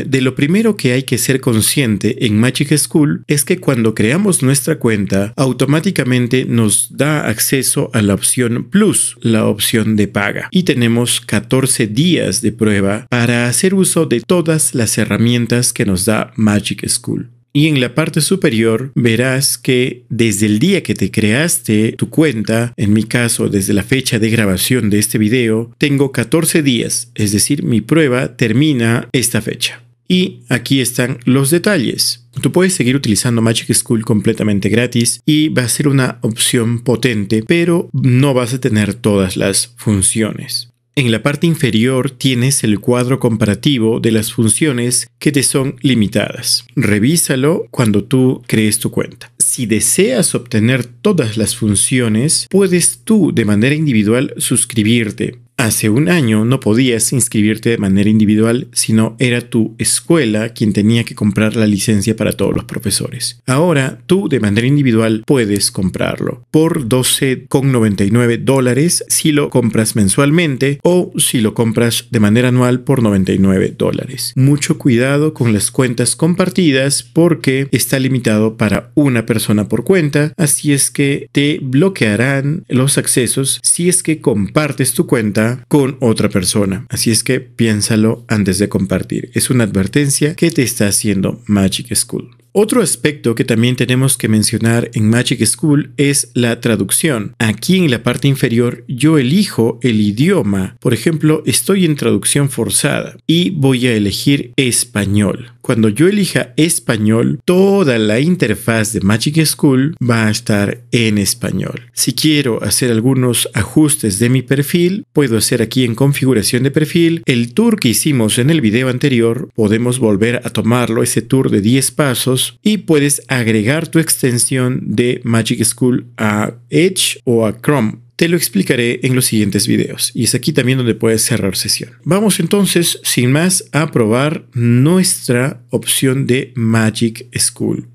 de lo primero que hay que ser consciente en Magic School es que cuando creamos nuestra cuenta, automáticamente nos da acceso a la opción Plus, la opción de paga. Y tenemos 14 días de prueba para hacer uso de todas las herramientas que nos da Magic School. Y en la parte superior verás que desde el día que te creaste tu cuenta, en mi caso desde la fecha de grabación de este video, tengo 14 días, es decir, mi prueba termina esta fecha. Y aquí están los detalles. Tú puedes seguir utilizando Magic School completamente gratis y va a ser una opción potente, pero no vas a tener todas las funciones. En la parte inferior tienes el cuadro comparativo de las funciones que te son limitadas. Revísalo cuando tú crees tu cuenta. Si deseas obtener todas las funciones, puedes tú de manera individual suscribirte. Hace un año no podías inscribirte de manera individual, sino era tu escuela quien tenía que comprar la licencia para todos los profesores. Ahora tú de manera individual puedes comprarlo por 12,99 dólares si lo compras mensualmente o si lo compras de manera anual por 99 dólares. Mucho cuidado con las cuentas compartidas porque está limitado para una persona por cuenta, así es que te bloquearán los accesos si es que compartes tu cuenta con otra persona. Así es que piénsalo antes de compartir. Es una advertencia que te está haciendo Magic School. Otro aspecto que también tenemos que mencionar en Magic School es la traducción. Aquí en la parte inferior yo elijo el idioma. Por ejemplo, estoy en traducción forzada y voy a elegir español cuando yo elija español, toda la interfaz de Magic School va a estar en español. Si quiero hacer algunos ajustes de mi perfil, puedo hacer aquí en configuración de perfil el tour que hicimos en el video anterior. Podemos volver a tomarlo, ese tour de 10 pasos, y puedes agregar tu extensión de Magic School a Edge o a Chrome te lo explicaré en los siguientes videos y es aquí también donde puedes cerrar sesión. Vamos entonces, sin más, a probar nuestra opción de Magic School.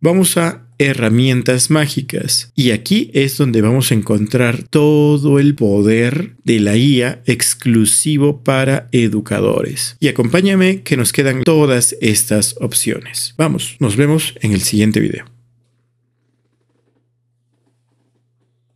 Vamos a herramientas mágicas. Y aquí es donde vamos a encontrar todo el poder de la IA exclusivo para educadores. Y acompáñame que nos quedan todas estas opciones. Vamos, nos vemos en el siguiente video.